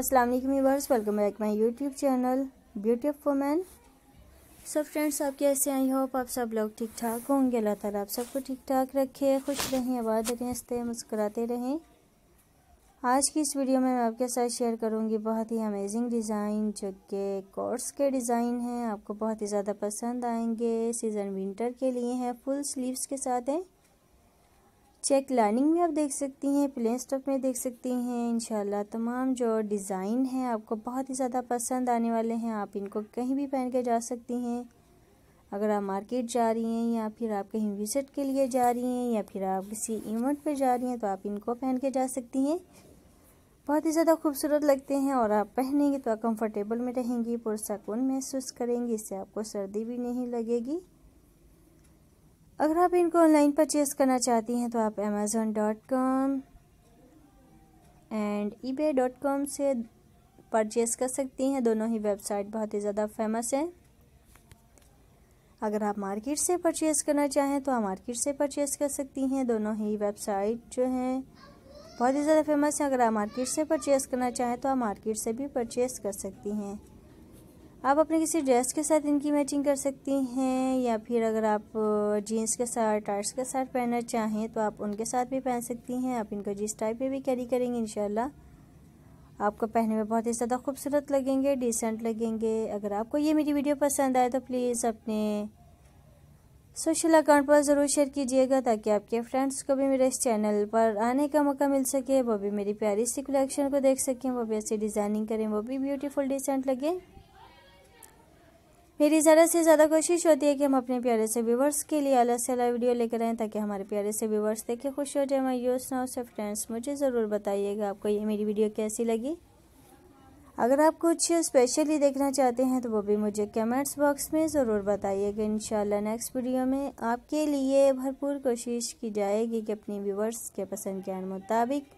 अस्सलाम वालेकुम viewers welcome back my YouTube channel beauty of women सब फ्रेंड्स आप कैसे आई होप आप सब लोग ठीक ठाक होंगे अल्लाह ताला आप सबको ठीक ठाक रखे खुश रहें आबाद रहें हंसते मुस्कुराते रहें आज की इस वीडियो में मैं आपके साथ शेयर करूंगी बहुत ही अमेजिंग डिज़ाइन जो कि कोर्स के डिज़ाइन हैं आपको बहुत ही ज़्यादा पसंद आएंगे सीज़न विंटर के लिए हैं फुल स्लीव्स के साथ हैं चेक लर्निंग में आप देख सकती हैं प्ले स्टॉप में देख सकती हैं इन तमाम जो डिज़ाइन हैं आपको बहुत ही ज़्यादा पसंद आने वाले हैं आप इनको कहीं भी पहन के जा सकती हैं अगर आप मार्केट जा रही हैं या फिर आप कहीं विजिट के लिए जा रही हैं या फिर आप किसी इवेंट पर जा रही हैं तो आप इनको पहन के जा सकती हैं बहुत ही ज़्यादा खूबसूरत लगते हैं और आप पहनेंगी तो आप कंफर्टेबल में रहेंगी पुरसकून महसूस करेंगी इससे आपको सर्दी भी नहीं लगेगी अगर आप इनको ऑनलाइन परचेज़ करना चाहती हैं तो आप Amazon dot com and eBay dot com से परचेज़ कर सकती हैं दोनों ही वेबसाइट बहुत ही ज़्यादा फेमस हैं अगर आप मार्केट से परचेज़ करना चाहें तो आप मार्केट से परचेज़ कर सकती हैं दोनों ही वेबसाइट जो हैं बहुत ही ज़्यादा फेमस हैं अगर आप मार्केट से परचेज़ करना चाहें तो आप मार्केट से भी परचेज़ कर सकती हैं आप अपने किसी ड्रेस के साथ इनकी मैचिंग कर सकती हैं या फिर अगर आप जीन्स के साथ टाइट्स के साथ पहनना चाहें तो आप उनके साथ भी पहन सकती हैं आप इनको जिस टाइप में भी कैरी करेंगे इन आपको पहनने में बहुत ही ज़्यादा खूबसूरत लगेंगे डिसेंट लगेंगे अगर आपको ये मेरी वीडियो पसंद आए तो प्लीज़ अपने सोशल अकाउंट पर ज़रूर शेयर कीजिएगा ताकि आपके फ्रेंड्स को भी मेरे इस चैनल पर आने का मौका मिल सके वो भी मेरी प्यारी सी कलेक्शन को देख सकें वो भी ऐसी डिज़ाइनिंग करें वो भी ब्यूटीफुल डिसेंट लगे मेरी ज़्यादा से ज़्यादा कोशिश होती है कि हम अपने प्यारे से व्यूवर्स के लिए अलग से अलग वीडियो लेकर आएँ ताकि हमारे प्यारे से व्यूवर्स देखे खुश हो जाए हमारे यूज ना उससे फ्रेंड्स मुझे ज़रूर बताइएगा आपको ये मेरी वीडियो कैसी लगी अगर आप कुछ स्पेशली देखना चाहते हैं तो वो भी मुझे कमेंट्स बॉक्स में ज़रूर बताइएगा इन नेक्स्ट वीडियो में आपके लिए भरपूर कोशिश की जाएगी कि अपनी व्यूवर्स के पसंद के मुताबिक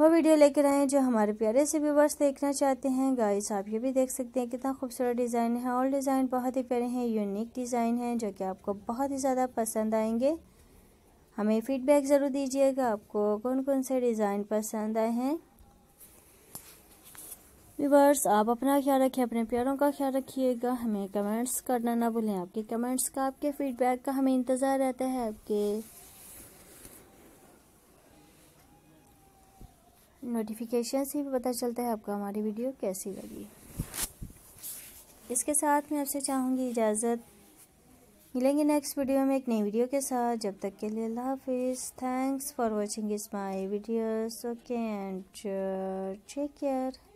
वो वीडियो लेकर आए जो हमारे प्यारे से व्यूवर्स देखना चाहते हैं गाइस आप ये भी देख सकते हैं कितना खूबसूरत डिज़ाइन है और डिज़ाइन बहुत ही प्यारे हैं यूनिक डिज़ाइन है जो कि आपको बहुत ही ज़्यादा पसंद आएंगे हमें फीडबैक ज़रूर दीजिएगा आपको कौन कौन से डिज़ाइन पसंद आए हैं व्यूवर्स आप अपना ख्याल रखिए अपने प्यारों का ख्याल रखिएगा हमें कमेंट्स करना ना भूलें आपके कमेंट्स का आपके फीडबैक का हमें इंतज़ार रहता है आपके नोटिफिकेशन से भी पता चलता है आपको हमारी वीडियो कैसी लगी इसके साथ मैं आपसे चाहूँगी इजाज़त मिलेंगे नेक्स्ट वीडियो में एक नई वीडियो के साथ जब तक के लिए अल्लाह हाफिज़ थैंक्स फॉर वॉचिंग इस my videos okay and take care